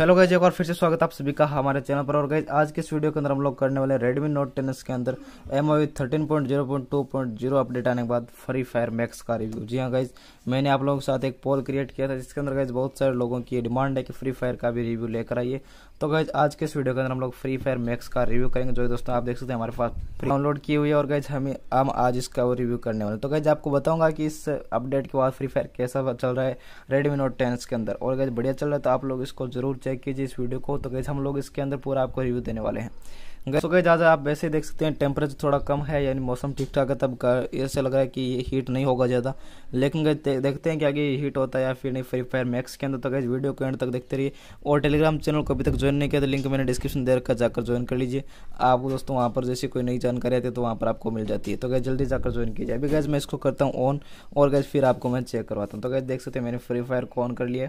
hello guys एक बार फिर से स्वागत आप सभी का हमारे चैनल पर और गाइज आज के इस वीडियो के अंदर हम लोग करने वाले रेडमी नोट टेन के अंदर M I thirteen point zero point two point zero update आने के बाद फ्री फायर मैक्स का रिव्यू जी हाँ गाइज मैंने आप लोगों के साथ एक पोल क्रिएट किया था जिसके अंदर गाइज बहुत सारे लोगों की डिमांड है कि फ्री फायर का भी रिव्यू लेकर आइए तो गाइज आज के इस वीडियो के अंदर हम लोग फ्री फायर मैक्स का रिव्यू करेंगे जो दोस्तों आप देख सकते हैं हमारे पास डाउनलोड की हुई है और गाइज हमें हम आज इसका वो रिव्यू करने वाले तो गाइज आपको बताऊंगा कि इस अपडेट के बाद फ्री फायर कैसा चल रहा है रेडमी नोट टेन के अंदर और गाइज बढ़िया चल रहा है तो आप लोग इसको जरूर चेक कीजिए इस वीडियो को तो कैसे हम लोग इसके अंदर पूरा आपको रिव्यू देने वाले हैं गैस गए ज़्यादा आप वैसे देख सकते हैं टेम्परेचर थोड़ा कम है यानी मौसम ठीक ठाक है तब ऐसे लग रहा है कि ये हीट नहीं होगा ज़्यादा लेकिन गए देखते हैं कि आगे हीट होता है या फिर नहीं फ्री फायर मैक्स के अंदर तक इस वीडियो को एंड तक देखते रहिए और टेलीग्राम चैनल को अभी तक ज्वाइन नहीं किया तो लिंक मैंने डिस्क्रिप्शन दे रखा जाकर ज्वाइन कर लीजिए आप दोस्तों वहाँ पर जैसे कोई नई जानकारी आती है तो वहाँ पर आपको मिल जाती है तो गैस जल्दी जाकर ज्वाइन कीजिए अभी गैस मैं इसको करता हूँ ऑन और गैस फिर आपको मैं चेक करवाता हूँ तो गैस देख सकते हैं मैंने फ्री फायर को ऑन कर लिया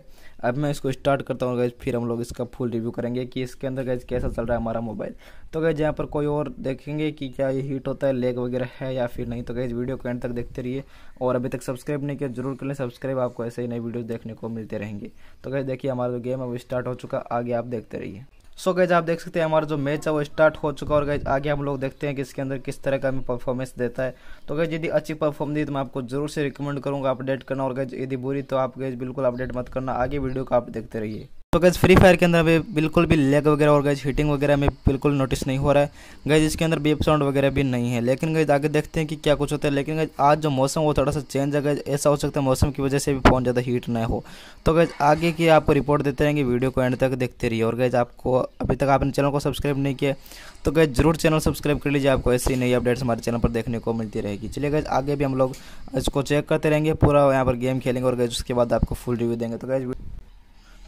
अब मैं इसको स्टार्ट करता हूँ गैस फिर हम लोग इसका फुल रिव्यू करेंगे कि इसके अंदर गैज कैसा चल रहा है हमारा मोबाइल तो गैज यहाँ पर कोई और देखेंगे कि क्या ये हीट होता है लेग वगैरह है या फिर नहीं तो गैज वीडियो को एंड तक देखते रहिए और अभी तक सब्सक्राइब नहीं किया जरूर कर लें सब्सक्राइब आपको ऐसे ही नई वीडियो देखने को मिलते रहेंगे तो गैज देखिए हमारा जो गेम अब स्टार्ट हो चुका आगे आप देखते रहिए सो so गैज आप देख सकते हैं हमारा जो मैच है वो स्टार्ट हो चुका है और गैज आगे हम लोग देखते हैं कि इसके अंदर किस तरह का हमें परफॉर्मेंस देता है तो गैज यदि अच्छी परफॉर्म दी तो मैं आपको जरूर से रिकमेंड करूँगा अपडेट करना और गैज यदि बुरी तो आप गैज बिल्कुल अपडेट मत करना आगे वीडियो को आप देखते रहिए तो गैस फ्री फायर के अंदर अभी बिल्कुल भी लेग वगैरह और गैस हीटिंग वगैरह में बिल्कुल नोटिस नहीं हो रहा है गैस इसके अंदर बीप साउंड वगैरह भी नहीं है लेकिन गैस आगे देखते हैं कि क्या कुछ होता है लेकिन गैस आज जो मौसम वो थोड़ा सा चेंज है गैस ऐसा हो सकता है मौसम की वजह से भी फ़ोन ज़्यादा हीट ना हो तो गैस आगे की आपको रिपोर्ट देते रहेंगे वीडियो को एंड तक देखते रहिए और गैज आपको अभी तक आपने चैनल को सब्सक्राइब नहीं किया तो गैस जरूर चैनल सब्सक्राइब कर लीजिए आपको ऐसी नई अपडेट्स हमारे चैनल पर देखने को मिलती रहेगी चलिए गैस आगे भी हम लोग इसको चेक करते रहेंगे पूरा यहाँ पर गेम खेलेंगे और गैस उसके बाद आपको फुल रिव्यू देंगे तो गैस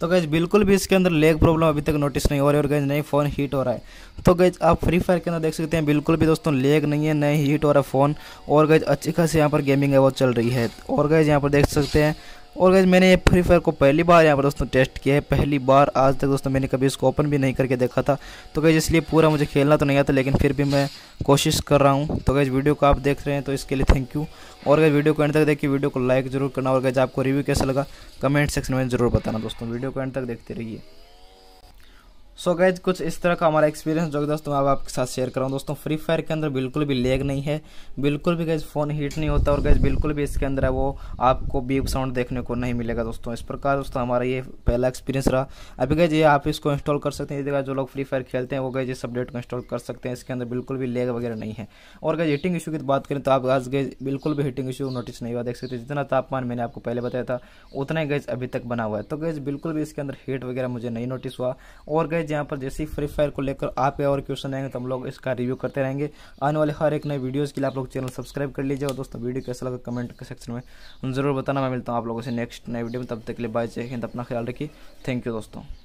तो गैज बिल्कुल भी इसके अंदर लेग प्रॉब्लम अभी तक नोटिस नहीं हो रही और गैज नहीं फ़ोन हीट हो रहा है तो गैज आप फ्री फायर के अंदर देख सकते हैं बिल्कुल भी दोस्तों लेग नहीं है नहीं हीट हो रहा फ़ोन और गैज अच्छी खासी यहाँ पर गेमिंग है वो चल रही है और गैज यहाँ पर देख सकते हैं और गैस मैंने ये फ्री फायर को पहली बार यहाँ पर दोस्तों टेस्ट किया है पहली बार आज तक दोस्तों मैंने कभी इसको ओपन भी नहीं करके देखा था तो गैस इसलिए पूरा मुझे खेलना तो नहीं आता लेकिन फिर भी मैं कोशिश कर रहा हूँ तो गैस वीडियो को आप देख रहे हैं तो इसके लिए थैंक यू और गैस वीडियो को एंड तक देखिए वीडियो को लाइक जरूर करना और गैस आपको रिव्यू कैसा लगा कमेंट सेक्शन में ज़रूर बताना दोस्तों वीडियो को एंड तक देखते रहिए सो so गैज कुछ इस तरह का हमारा एक्सपीरियंस जो कि दोस्तों मैं अब आपके साथ शेयर कर रहा हूँ दोस्तों फ्री फायर के अंदर बिल्कुल भी लेग नहीं है बिल्कुल भी गैज फ़ोन हीट नहीं होता और गैज बिल्कुल भी इसके अंदर है वो आपको बीप साउंड देखने को नहीं मिलेगा दोस्तों इस प्रकार दोस्तों हमारा ये पहला एक्सपीरियंस रहा अभी गैज ये आप इसको इंस्टॉल कर सकते हैं जो लोग फ्री फायर खेलते हैं वो गैज इस अपडेट को इंस्टॉल कर सकते हैं इसके अंदर बिल्कुल भी लेग वगैरह नहीं है और गैज हीटिंग इशू की तो बात करें तो आप आज गैज बिल्कुल भी हीटिंग इशू नोटिस नहीं हुआ देख सकते जितना तापमान मैंने आपको पहले बताया था उतना ही गैज अभी तक बना हुआ है तो गैज बिल्कुल भी इसके अंदर हीट वगैरह मुझे नहीं नोटिस हुआ और गैज फ्रेंड्स यहाँ पर जैसे ही फ्री फायर को लेकर आपके और क्वेश्चन आएंगे तो हम लोग इसका रिव्यू करते रहेंगे आने वाले हर एक नए वीडियोस के लिए आप लोग चैनल सब्सक्राइब कर लीजिए और दोस्तों वीडियो कैसा लगा कमेंट के सेक्शन में जरूर बताना मैं मिलता हूँ आप लोगों से नेक्स्ट नए वीडियो में तब तक के लिए बाय जय हिंद अपना ख्याल रखिए थैंक यू दोस्तों